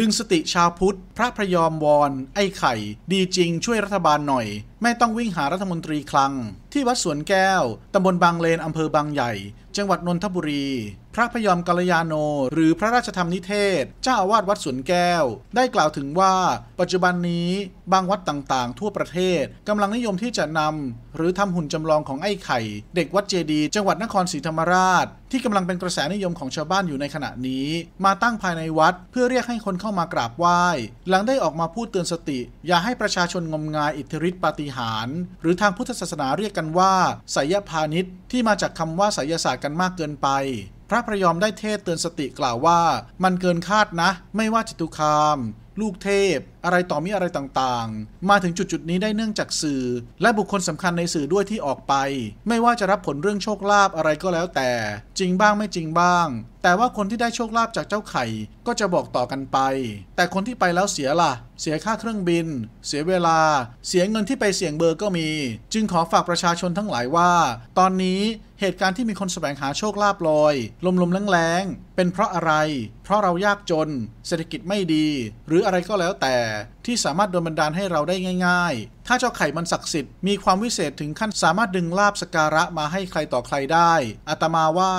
ดึงสติชาวพุทธ พระพยอมวอน ไอ้ไข่ ดีจริงช่วยรัฐบาลหน่อยไม่ต้องวิ่งหารัฐมนตรีคลัง ที่วัดสวนแก้ว ตำบลบางเลนอำเภอบางใหญ่ จังหวัดนนทบุรี พระพยอมกัลยาโน หรือพระราชธรรมนิเทศ เจ้าอาวาสวัดสวนแก้ว ได้กล่าวถึงว่า ปัจจุบันนี้บางวัดต่างๆ ทั่วประเทศกำลังนิยมที่จะนำ หรือทำหุ่นจำลองของไอ้ไข่ เด็กวัดเจดี จังหวัดนครศรีธรรมราช ที่กำลังเป็นกระแสนิยมของชาวบ้านอยู่ในขณะนี้ มาตั้งภายในวัด เพื่อเรียกให้คนเข้ามากราบไหว้หลังได้ออกมาพูดเตือนสติ อย่าให้ประชาชนงมงายอิทธิฤทธิปาฏิริหาร หรือทางพุทธศาสนาเรียกกันว่าสายพาณิชย์ที่มาจากคำว่าสายศาสตร์ กัน มากเกินไป พระพระยอมได้เทศเตือนสติกล่าวว่า มันเกินคาดนะ ไม่ว่าจตุคาม ลูกเทพอะไรต่อมีอะไรต่างๆ มาถึงจุดๆนี้ได้เนื่องจากสื่อ และบุคคลสำคัญในสื่อด้วยที่ออกไป ไม่ว่าจะรับผลเรื่องโชคลาภอะไรก็แล้วแต่ จริงบ้างไม่จริงบ้าง แต่ว่าคนที่ได้โชคลาภจากเจ้าไข่ ก็จะบอกต่อกันไป แต่คนที่ไปแล้วเสียละ่ะเสียค่าเครื่องบิน เสียเวลา เสียเงินที่ไปเสี่ยงเบอร์ก็มี จึงขอฝากประชาชนทั้งหลายว่า ตอนนี้เหตุการณ์ที่มีคนแสวงหาโชคลาภลอย ลมๆแรงๆเป็นเพราะอะไร เพราะเรายากจน เศรษฐกิจไม่ดี หรืออะไรก็แล้วแต่ที่สามารถโดนบันดาลให้เราได้ง่ายๆ ถ้าเจ้าไข่มันศักดิ์สิทธิ์มีความวิเศษถึงขั้นสามารถดึงลาบสการะมาให้ใครต่อใครได้ อาตมาว่า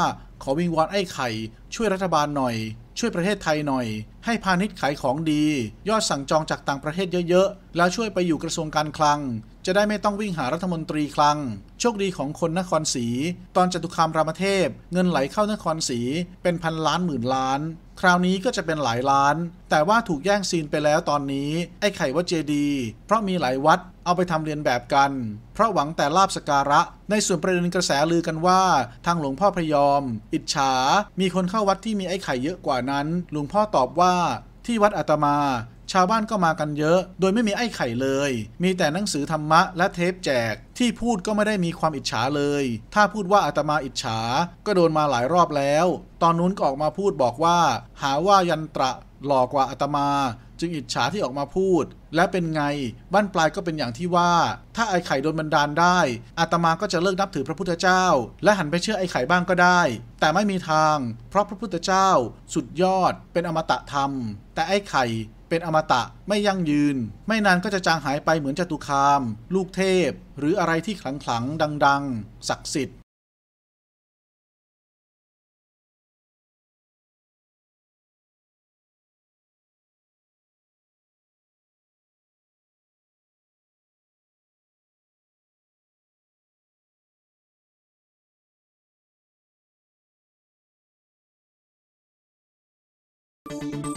ขอวิงวอนไอ้ไข่ ช่วยรัฐบาลหน่อย ช่วยประเทศไทยหน่อย ให้พาณิชย์ขายของดี ยอดสั่งจองจากต่างประเทศเยอะๆ แล้วช่วยไปอยู่กระทรวงการคลังจะได้ไม่ต้องวิ่งหารัฐมนตรีคลัง โชคดีของคนนครศรีตอนจตุคามรามเทพ เงินไหลเข้านครศรีเป็นพันล้านหมื่นล้าน คราวนี้ก็จะเป็นหลายล้าน แต่ว่าถูกแย่งซีนไปแล้วตอนนี้ ไอ้ไข่วัดเจดี เพราะมีหลายวัดเอาไปทำเรียนแบบกัน เพราะหวังแต่ลาบสการะ ในส่วนประเด็นกระแสลือกันว่า ทางหลวงพ่อพระยอม อิจฉา มีคนเข้าวัดที่มีไอ้ไข่เยอะกว่านั้นหลวงพ่อตอบว่าที่วัดอาตมาชาวบ้านก็มากันเยอะ โดยไม่มีไอ้ไข่เลย มีแต่หนังสือธรรมะ และเทปแจก ที่พูดก็ไม่ได้มีความอิจฉาเลย ถ้าพูดว่าอาตมาอิจฉา ก็โดนมาหลายรอบแล้ว ตอนนู้นก็ออกมาพูดบอกว่า หาว่ายันตระหลอกกว่าอาตมา จึงอิจฉาที่ออกมาพูด และเป็นไง บ้านปลายก็เป็นอย่างที่ว่า ถ้าไอ้ไข่ โดนบันดาลได้อาตมาก็จะเลิกนับถือพระพุทธเจ้า และหันไปเชื่อไอ้ไข่บ้างก็ได้ แต่ไม่มีทาง เพราะพระพุทธเจ้า สุดยอด เป็นอมตะธรรม แต่ไอ้ไข่เป็นอมตะไม่ยั่งยืน ไม่นานก็จะจางหายไปเหมือนจตุคาม ลูกเทพหรืออะไรที่ ขลังขลังดัง ๆ ศักดิ์สิทธิ์ thank you